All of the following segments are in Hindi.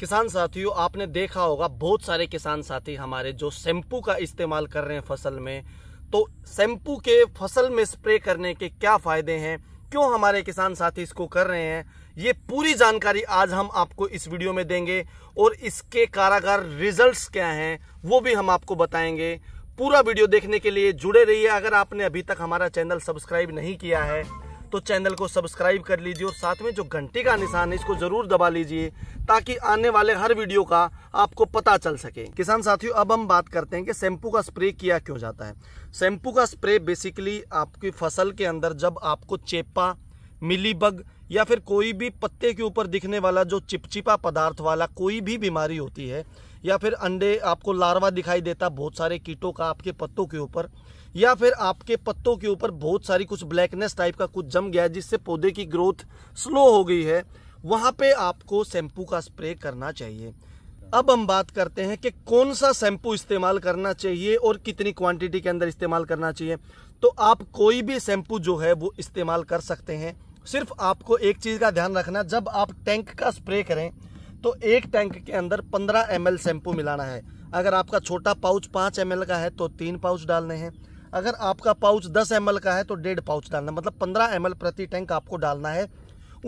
किसान साथियों आपने देखा होगा बहुत सारे किसान साथी हमारे जो शैम्पू का इस्तेमाल कर रहे हैं फसल में तो शैम्पू के फसल में स्प्रे करने के क्या फायदे हैं क्यों हमारे किसान साथी इसको कर रहे हैं ये पूरी जानकारी आज हम आपको इस वीडियो में देंगे और इसके कारागार रिजल्ट्स क्या हैं वो भी हम आपको बताएंगे पूरा वीडियो देखने के लिए जुड़े रहिए अगर आपने अभी तक हमारा चैनल सब्सक्राइब नहीं किया है तो चैनल को सब्सक्राइब कर लीजिए और साथ में जो घंटी का निशान है इसको जरूर दबा लीजिए ताकि आने वाले हर वीडियो का आपको पता चल सके किसान साथियों अब हम बात करते हैं कि शैम्पू का स्प्रे किया क्यों जाता है शैम्पू का स्प्रे बेसिकली आपकी फसल के अंदर जब आपको चेपा मिलीबग या फिर कोई भी पत्ते के ऊपर दिखने वाला जो चिपचिपा पदार्थ वाला कोई भी बीमारी होती है या फिर अंडे आपको लार्वा दिखाई देता बहुत सारे कीटों का आपके पत्तों के ऊपर या फिर आपके पत्तों के ऊपर बहुत सारी कुछ ब्लैकनेस टाइप का कुछ जम गया जिससे पौधे की ग्रोथ स्लो हो गई है वहाँ पे आपको शैम्पू का स्प्रे करना चाहिए अब हम बात करते हैं कि कौन सा शैम्पू इस्तेमाल करना चाहिए और कितनी क्वांटिटी के अंदर इस्तेमाल करना चाहिए तो आप कोई भी शैम्पू जो है वो इस्तेमाल कर सकते हैं सिर्फ आपको एक चीज़ का ध्यान रखना जब आप टैंक का स्प्रे करें तो एक टैंक के अंदर 15 एम एल शैम्पू मिलाना है अगर आपका छोटा पाउच 5 एम का है तो तीन पाउच डालने हैं अगर आपका पाउच 10 एम का है तो डेढ़ पाउच डालना मतलब 15 एम प्रति टैंक आपको डालना है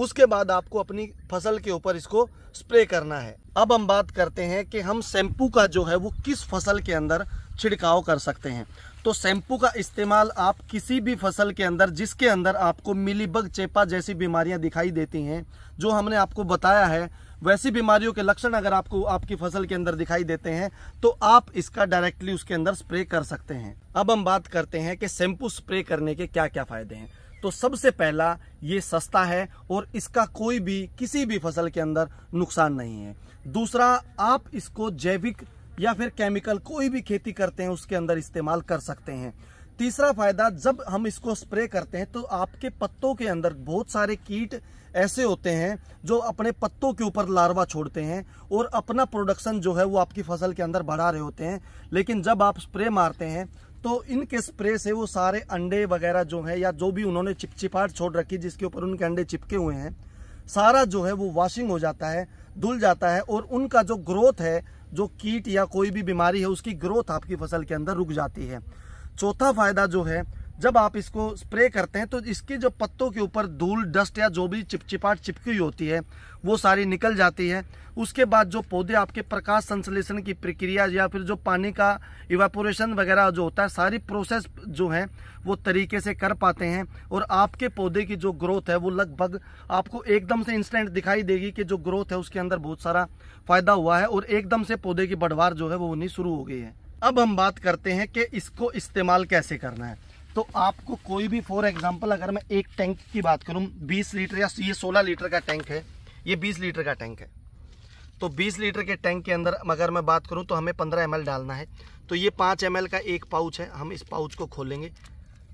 उसके बाद आपको अपनी फसल के ऊपर इसको स्प्रे करना है अब हम बात करते हैं कि हम शैम्पू का जो है वो किस फसल के अंदर छिड़काव कर सकते हैं तो शैम्पू का इस्तेमाल आप किसी भी फसल के अंदर जिसके अंदर आपको मिलीबग चेपा जैसी बीमारियां दिखाई देती हैं जो हमने आपको बताया है वैसी बीमारियों के लक्षण अगर आपको आपकी फसल के अंदर दिखाई देते हैं तो आप इसका डायरेक्टली उसके अंदर स्प्रे कर सकते हैं अब हम बात करते हैं कि शैम्पू स्प्रे करने के क्या क्या फायदे हैं तो सबसे पहला ये सस्ता है और इसका कोई भी किसी भी फसल के अंदर नुकसान नहीं है दूसरा आप इसको जैविक या फिर केमिकल कोई भी खेती करते हैं उसके अंदर इस्तेमाल कर सकते हैं तीसरा फायदा जब हम इसको स्प्रे करते हैं तो आपके पत्तों के अंदर बहुत सारे कीट ऐसे होते हैं जो अपने पत्तों के ऊपर लार्वा छोड़ते हैं और अपना प्रोडक्शन जो है वो आपकी फसल के अंदर बढ़ा रहे होते हैं लेकिन जब आप स्प्रे मारते हैं तो इनके स्प्रे से वो सारे अंडे वगैरह जो है या जो भी उन्होंने चिपचिपाट छोड़ रखी जिसके ऊपर उनके अंडे चिपके हुए हैं सारा जो है वो वॉशिंग हो जाता है धुल जाता है और उनका जो ग्रोथ है जो कीट या कोई भी बीमारी है उसकी ग्रोथ आपकी फसल के अंदर रुक जाती है चौथा फायदा जो है जब आप इसको स्प्रे करते हैं तो इसके जो पत्तों के ऊपर धूल डस्ट या जो भी चिपचिपाट चिपकी हुई होती है वो सारी निकल जाती है उसके बाद जो पौधे आपके प्रकाश संश्लेषण की प्रक्रिया या फिर जो पानी का इवापोरेशन वगैरह जो होता है सारी प्रोसेस जो है वो तरीके से कर पाते हैं और आपके पौधे की जो ग्रोथ है वो लगभग आपको एकदम से इंस्टेंट दिखाई देगी कि जो ग्रोथ है उसके अंदर बहुत सारा फायदा हुआ है और एकदम से पौधे की बढ़वार जो है वो होनी शुरू हो गई है अब हम बात करते हैं कि इसको इस्तेमाल कैसे करना है तो आपको कोई भी फॉर एग्जांपल अगर मैं एक टैंक की बात करूं 20 लीटर या ये 16 लीटर का टैंक है ये 20 लीटर का टैंक है तो 20 लीटर के टैंक के अंदर अगर मैं बात करूं तो हमें 15 एम डालना है तो ये 5 एम का एक पाउच है हम इस पाउच को खोलेंगे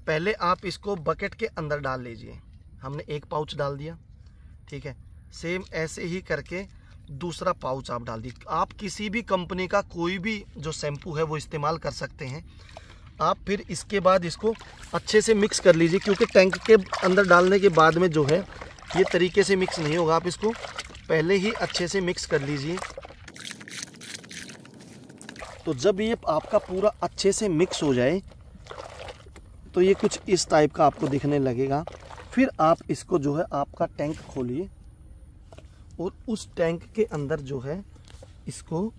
पहले आप इसको बकेट के अंदर डाल लीजिए हमने एक पाउच डाल दिया ठीक है सेम ऐसे ही करके दूसरा पाउच आप डाल दीजिए आप किसी भी कंपनी का कोई भी जो शैम्पू है वो इस्तेमाल कर सकते हैं आप फिर इसके बाद इसको अच्छे से मिक्स कर लीजिए क्योंकि टैंक के अंदर डालने के बाद में जो है ये तरीके से मिक्स नहीं होगा आप इसको पहले ही अच्छे से मिक्स कर लीजिए तो जब ये आपका पूरा अच्छे से मिक्स हो जाए तो ये कुछ इस टाइप का आपको दिखने लगेगा फिर आप इसको जो है आपका टैंक खोलिए और उस टैंक के अंदर जो है इसको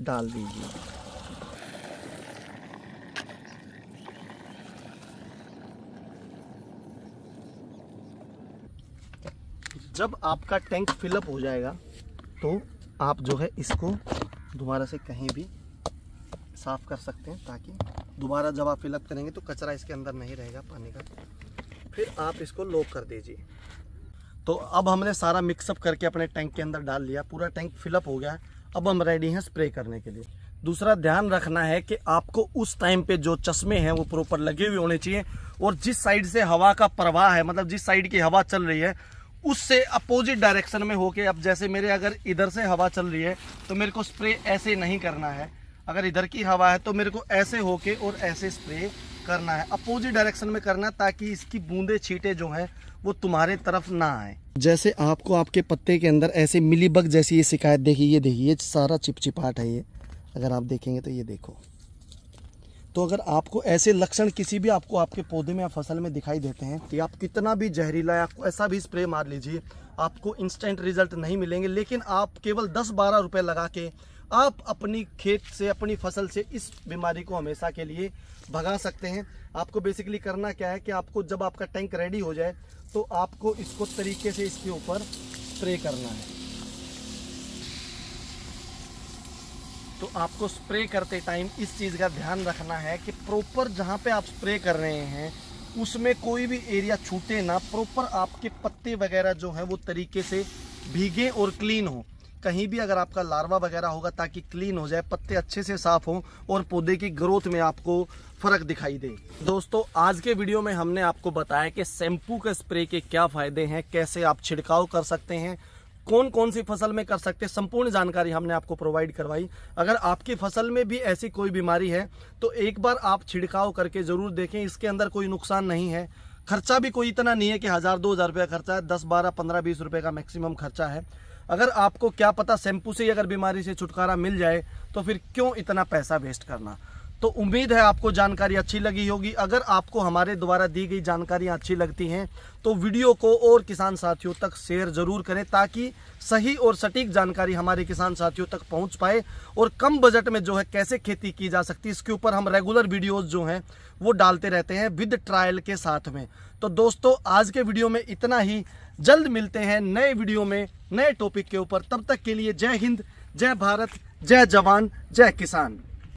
डाल दीजिए जब आपका टैंक फिलअप हो जाएगा तो आप जो है इसको दोबारा से कहीं भी साफ़ कर सकते हैं ताकि दोबारा जब आप फिलअप करेंगे तो कचरा इसके अंदर नहीं रहेगा पानी का फिर आप इसको लॉक कर दीजिए तो अब हमने सारा मिक्सअप करके अपने टैंक के अंदर डाल लिया पूरा टैंक फिलअप हो गया अब हम रेडी हैं स्प्रे करने के लिए दूसरा ध्यान रखना है कि आपको उस टाइम पे जो चश्मे हैं वो प्रॉपर लगे हुए होने चाहिए और जिस साइड से हवा का प्रवाह है मतलब जिस साइड की हवा चल रही है उससे अपोजिट डायरेक्शन में होके अब जैसे मेरे अगर इधर से हवा चल रही है तो मेरे को स्प्रे ऐसे नहीं करना है अगर इधर की हवा है तो मेरे को ऐसे होके और ऐसे स्प्रे करना है अपोजिट डायरेक्शन में करना है ताकि इसकी बूंदे छीटे जो है वो तुम्हारे तरफ ना आए जैसे आपको आपके पत्ते के अंदर ऐसे मिली बग जैसी ये शिकायत देखी ये देखिए सारा चिपचिपाट है ये अगर आप देखेंगे तो ये देखो तो अगर आपको ऐसे लक्षण किसी भी आपको आपके पौधे में या फसल में दिखाई देते हैं कि आप कितना भी जहरीला या ऐसा भी स्प्रे मार लीजिए आपको इंस्टेंट रिजल्ट नहीं मिलेंगे लेकिन आप केवल 10-12 रुपए लगा के आप अपनी खेत से अपनी फसल से इस बीमारी को हमेशा के लिए भगा सकते हैं आपको बेसिकली करना क्या है कि आपको जब आपका टैंक रेडी हो जाए तो आपको इसको तरीके से इसके ऊपर स्प्रे करना है तो आपको स्प्रे करते टाइम इस चीज़ का ध्यान रखना है कि प्रॉपर जहाँ पे आप स्प्रे कर रहे हैं उसमें कोई भी एरिया छूटे ना प्रॉपर आपके पत्ते वगैरह जो हैं वो तरीके से भीगे और क्लीन हो कहीं भी अगर आपका लार्वा वगैरह होगा ताकि क्लीन हो जाए पत्ते अच्छे से साफ हों और पौधे की ग्रोथ में आपको फर्क दिखाई दे दोस्तों आज के वीडियो में हमने आपको बताया कि शैम्पू के स्प्रे के क्या फायदे हैं कैसे आप छिड़काव कर सकते हैं कौन कौन सी फसल में कर सकते हैं संपूर्ण जानकारी हमने आपको प्रोवाइड करवाई अगर आपकी फसल में भी ऐसी कोई बीमारी है तो एक बार आप छिड़काव करके ज़रूर देखें इसके अंदर कोई नुकसान नहीं है खर्चा भी कोई इतना नहीं है कि हज़ार दो हज़ार रुपये खर्चा है दस बारह पंद्रह बीस रुपए का मैक्सिमम खर्चा है अगर आपको क्या पता शैम्पू से ही अगर बीमारी से छुटकारा मिल जाए तो फिर क्यों इतना पैसा वेस्ट करना तो उम्मीद है आपको जानकारी अच्छी लगी होगी अगर आपको हमारे द्वारा दी गई जानकारियाँ अच्छी लगती हैं तो वीडियो को और किसान साथियों तक शेयर जरूर करें ताकि सही और सटीक जानकारी हमारे किसान साथियों तक पहुंच पाए और कम बजट में जो है कैसे खेती की जा सकती है इसके ऊपर हम रेगुलर वीडियोज जो हैं वो डालते रहते हैं विद ट्रायल के साथ में तो दोस्तों आज के वीडियो में इतना ही जल्द मिलते हैं नए वीडियो में नए टॉपिक के ऊपर तब तक के लिए जय हिंद जय भारत जय जवान जय किसान